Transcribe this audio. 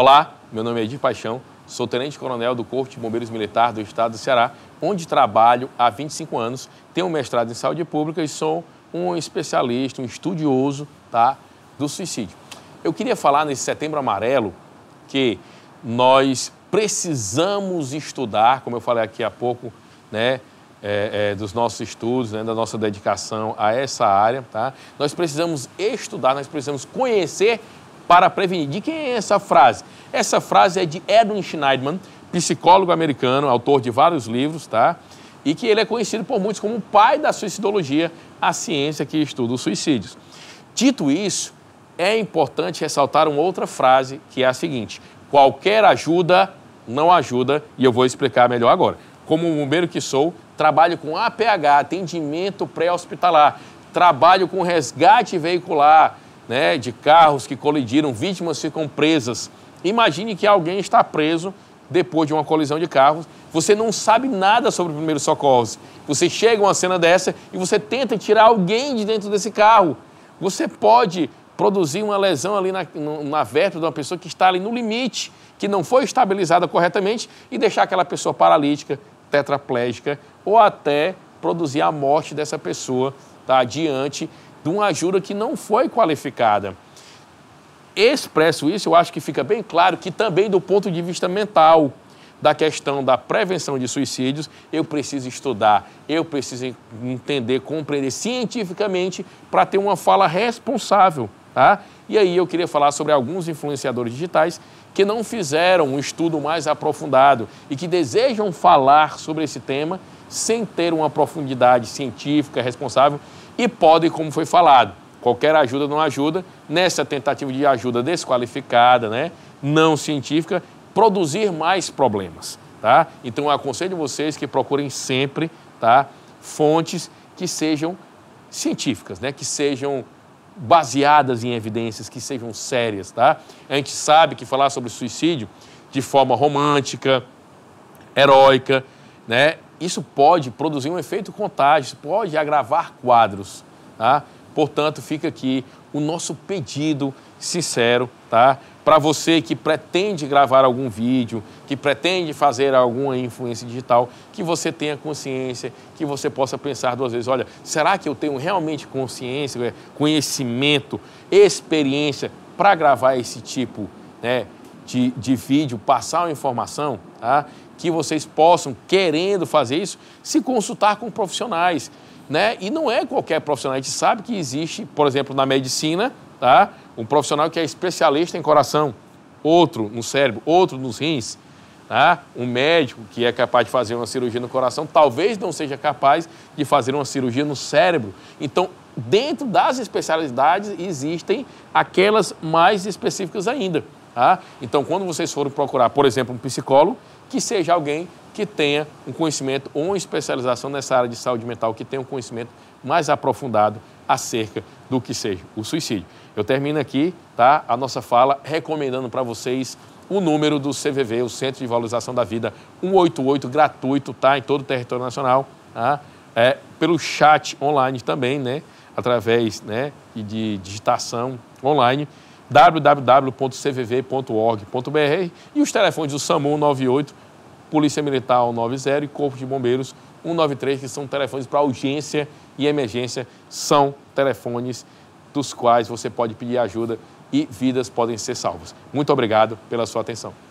Olá, meu nome é Edir Paixão, sou tenente-coronel do Corpo de Bombeiros Militar do Estado do Ceará, onde trabalho há 25 anos, tenho um mestrado em saúde pública e sou um especialista, um estudioso tá, do suicídio. Eu queria falar nesse setembro amarelo que nós precisamos estudar, como eu falei aqui há pouco, né, é, é, dos nossos estudos, né, da nossa dedicação a essa área, tá? Nós precisamos estudar, nós precisamos conhecer para prevenir. De quem é essa frase? Essa frase é de Edwin Schneidman, psicólogo americano, autor de vários livros, tá? E que ele é conhecido por muitos como o pai da suicidologia, a ciência que estuda os suicídios. Dito isso, é importante ressaltar uma outra frase, que é a seguinte: qualquer ajuda não ajuda, e eu vou explicar melhor agora. Como um bombeiro que sou, trabalho com APH, atendimento pré-hospitalar, trabalho com resgate veicular, né, de carros que colidiram, vítimas ficam presas. Imagine que alguém está preso depois de uma colisão de carros, você não sabe nada sobre primeiros socorros. Você chega a uma cena dessa e você tenta tirar alguém de dentro desse carro. Você pode produzir uma lesão ali na, na vértebra de uma pessoa que está ali no limite, que não foi estabilizada corretamente e deixar aquela pessoa paralítica, tetraplégica ou até produzir a morte dessa pessoa tá, diante de uma ajuda que não foi qualificada. Expresso isso, eu acho que fica bem claro que também do ponto de vista mental, da questão da prevenção de suicídios, eu preciso estudar, eu preciso entender, compreender cientificamente para ter uma fala responsável. Tá? E aí eu queria falar sobre alguns influenciadores digitais que não fizeram um estudo mais aprofundado e que desejam falar sobre esse tema sem ter uma profundidade científica responsável e podem, como foi falado, qualquer ajuda não ajuda, nessa tentativa de ajuda desqualificada, né, não científica, produzir mais problemas. Tá? Então eu aconselho vocês que procurem sempre tá, fontes que sejam científicas, né, que sejam baseadas em evidências, que sejam sérias. Tá? A gente sabe que falar sobre suicídio de forma romântica, heróica, né, isso pode produzir um efeito contágio, pode agravar quadros. Tá? Portanto, fica aqui o nosso pedido sincero, tá? Para você que pretende gravar algum vídeo, que pretende fazer alguma influência digital, que você tenha consciência, que você possa pensar duas vezes, olha, será que eu tenho realmente consciência, conhecimento, experiência para gravar esse tipo, né, de, de vídeo, passar uma informação, tá? que vocês possam, querendo fazer isso, se consultar com profissionais. Né? E não é qualquer profissional, a gente sabe que existe, por exemplo, na medicina, tá? um profissional que é especialista em coração, outro no cérebro, outro nos rins. Tá? Um médico que é capaz de fazer uma cirurgia no coração talvez não seja capaz de fazer uma cirurgia no cérebro. Então, dentro das especialidades existem aquelas mais específicas ainda. Tá? então, quando vocês forem procurar, por exemplo, um psicólogo, que seja alguém que tenha um conhecimento ou uma especialização nessa área de saúde mental, que tenha um conhecimento mais aprofundado acerca do que seja o suicídio. Eu termino aqui tá, a nossa fala recomendando para vocês o número do CVV, o Centro de Valorização da Vida 188, gratuito, tá, em todo o território nacional, tá, é, pelo chat online também, né, através né, de digitação online www.cvv.org.br e os telefones do SAMU 98, Polícia Militar 90 e Corpo de Bombeiros 193, que são telefones para urgência e emergência, são telefones dos quais você pode pedir ajuda e vidas podem ser salvas. Muito obrigado pela sua atenção.